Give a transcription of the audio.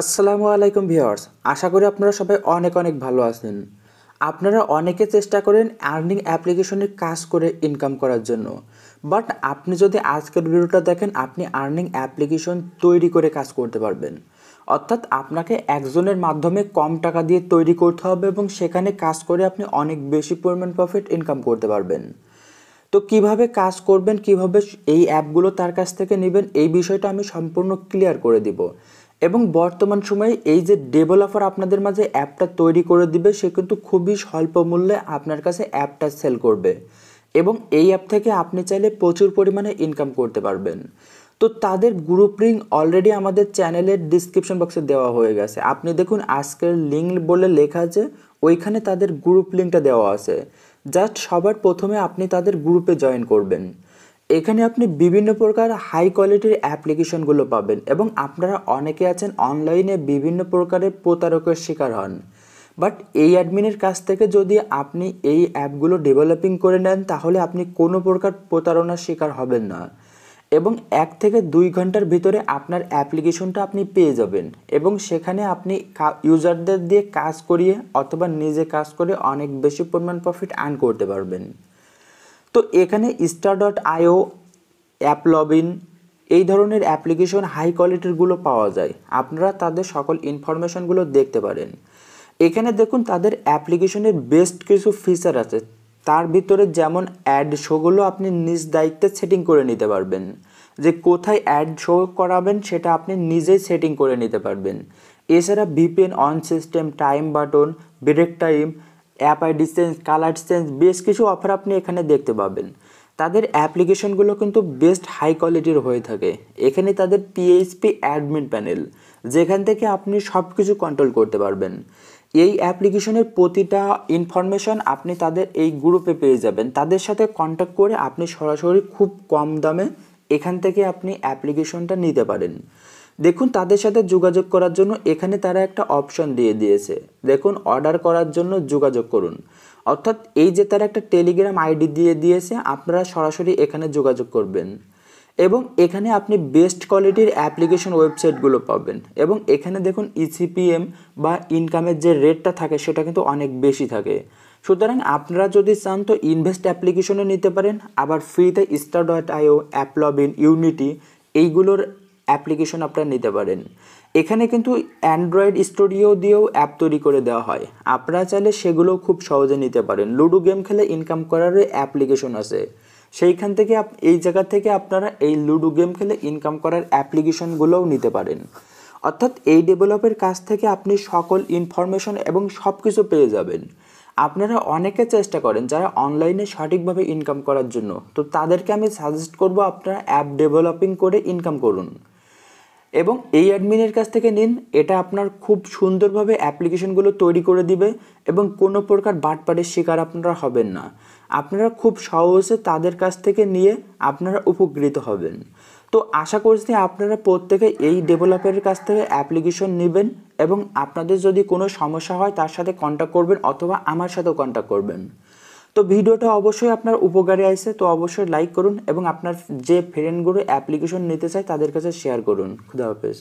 আসসালামু আলাইকুম ভিওয়ার্স আশা করি আপনারা সবাই অনেক অনেক ভালো আছেন আপনারা অনেকে চেষ্টা করেন আর্নিং অ্যাপ্লিকেশনে কাজ করে ইনকাম করার জন্য বাট আপনি যদি আজকের ভিডিওটা দেখেন আপনি আর্নিং অ্যাপ্লিকেশন তৈরি করে কাজ করতে পারবেন অর্থাৎ আপনাকে একজনের মাধ্যমে কম টাকা দিয়ে তৈরি করতে হবে এবং সেখানে কাজ করে আপনি অনেক বেশি পরিমাণ প্রফিট ইনকাম করতে পারবেন তো কিভাবে কাজ করবেন কিভাবে এই অ্যাপগুলো তার কাছ থেকে নেবেন এই বিষয়টা আমি সম্পূর্ণ ক্লিয়ার করে দিব এবং বর্তমান সময়ে এই যে ডেভেলপার আপনাদের মাঝে অ্যাপটা তৈরি করে দিবে সে কিন্তু খুবই স্বল্প মূল্যে আপনার কাছে অ্যাপটা সেল করবে এবং এই অ্যাপ থেকে আপনি চাইলে প্রচুর পরিমাণে ইনকাম করতে পারবেন তো তাদের গ্রুপ লিঙ্ক অলরেডি আমাদের চ্যানেলের ডিসক্রিপশন বক্সে দেওয়া হয়ে গেছে আপনি দেখুন আজকের লিঙ্ক বলে লেখা আছে ওইখানে তাদের গ্রুপ লিঙ্কটা দেওয়া আছে জাস্ট সবার প্রথমে আপনি তাদের গ্রুপে জয়েন করবেন এখানে আপনি বিভিন্ন প্রকার হাই কোয়ালিটির অ্যাপ্লিকেশনগুলো পাবেন এবং আপনারা অনেকে আছেন অনলাইনে বিভিন্ন প্রকারের প্রতারকের শিকার হন বাট এই অ্যাডমিনের কাছ থেকে যদি আপনি এই অ্যাপগুলো ডেভেলপিং করে নেন তাহলে আপনি কোনো প্রকার প্রতারণার শিকার হবেন না এবং এক থেকে দুই ঘন্টার ভিতরে আপনার অ্যাপ্লিকেশনটা আপনি পেয়ে যাবেন এবং সেখানে আপনি ইউজারদের দিয়ে কাজ করিয়ে অথবা নিজে কাজ করে অনেক বেশি পরিমাণ প্রফিট আর্ন করতে পারবেন তো এখানে স্টার ডট আইও অ্যাপলবিন এই ধরনের অ্যাপ্লিকেশন হাই কোয়ালিটিরগুলো পাওয়া যায় আপনারা তাদের সকল ইনফরমেশনগুলো দেখতে পারেন এখানে দেখুন তাদের অ্যাপ্লিকেশনের বেস্ট কিছু ফিচার আছে তার ভিতরে যেমন অ্যাড শোগুলো আপনি নিজ দায়িত্বে সেটিং করে নিতে পারবেন যে কোথায় অ্যাড শো করাবেন সেটা আপনি নিজেই সেটিং করে নিতে পারবেন এছাড়া VPN on system time button break time app ID change colour change বেশ কিছু অফার আপনি এখানে দেখতে পাবেন তাদের অ্যাপ্লিকেশনগুলো কিন্তু বেস্ট হাই কোয়ালিটির হয়ে থাকে এখানে তাদের পিএইচপি অ্যাডমিন প্যানেল যেখান থেকে আপনি সব কিছু কন্ট্রোল করতে পারবেন এই অ্যাপ্লিকেশনের প্রতিটা ইনফরমেশন আপনি তাদের এই গ্রুপে পেয়ে যাবেন তাদের সাথে কন্ট্যাক্ট করে আপনি সরাসরি খুব কম দামে এখান থেকে আপনি অ্যাপ্লিকেশনটা নিতে পারেন দেখুন তাদের সাথে যোগাযোগ করার জন্য এখানে তারা একটা অপশন দিয়ে দিয়েছে দেখুন অর্ডার করার জন্য যোগাযোগ করুন অর্থাৎ এই যে তারা একটা টেলিগ্রাম আইডি দিয়ে দিয়েছে আপনারা সরাসরি এখানে যোগাযোগ করবেন এবং এখানে আপনি বেস্ট কোয়ালিটির অ্যাপ্লিকেশন ওয়েবসাইটগুলো পাবেন এবং এখানে দেখুন ইসিপিএম e বা ইনকামের যে রেটটা থাকে সেটা কিন্তু অনেক বেশি থাকে সুতরাং আপনারা যদি চান তো ইনভেস্ট অ্যাপ্লিকেশনও নিতে পারেন আবার ফ্রিতে star dot IO AppLovin Unity এইগুলোর অ্যাপ্লিকেশন আপনারা নিতে পারেন এখানে কিন্তু অ্যান্ড্রয়েড স্টুডিও দিয়েও অ্যাপ তৈরি করে দেওয়া হয় আপনারা চাইলে সেগুলো খুব সহজে নিতে পারেন লুডো গেম খেলে ইনকাম করার অ্যাপ্লিকেশন আছে সেইখান থেকে এই জায়গা থেকে আপনারা এই লুডো গেম খেলে ইনকাম করার অ্যাপ্লিকেশনগুলোও নিতে পারেন অর্থাৎ এই ডেভেলপের কাছ থেকে আপনি সকল ইনফরমেশন এবং সব কিছু পেয়ে যাবেন আপনারা অনেকে চেষ্টা করেন যারা অনলাইনে সঠিকভাবে ইনকাম করার জন্য তো তাদেরকে আমি সাজেস্ট করব আপনারা অ্যাপ ডেভেলপিং করে ইনকাম করুন এবং এই অ্যাডমিনের কাছ থেকে নিন এটা আপনার খুব সুন্দরভাবে অ্যাপ্লিকেশনগুলো তৈরি করে দিবে এবং কোনো প্রকার বাটপাটের শিকার আপনারা হবেন না আপনারা খুব সহজে তাদের কাছ থেকে নিয়ে আপনারা উপকৃত হবেন তো আশা করছি আপনারা প্রত্যেকে এই ডেভেলপারের কাছ থেকে অ্যাপ্লিকেশন নেবেন এবং আপনাদের যদি কোনো সমস্যা হয় তার সাথে কন্ট্যাক্ট করবেন অথবা আমার সাথেও কন্ট্যাক্ট করবেন তো ভিডিওটা অবশ্যই আপনার উপকারে আসে তো অবশ্যই লাইক করুন এবং আপনার যে ফ্রেন্ডগুলো অ্যাপ্লিকেশন নিতে চায় তাদের কাছে শেয়ার করুন খুদাহাফেজ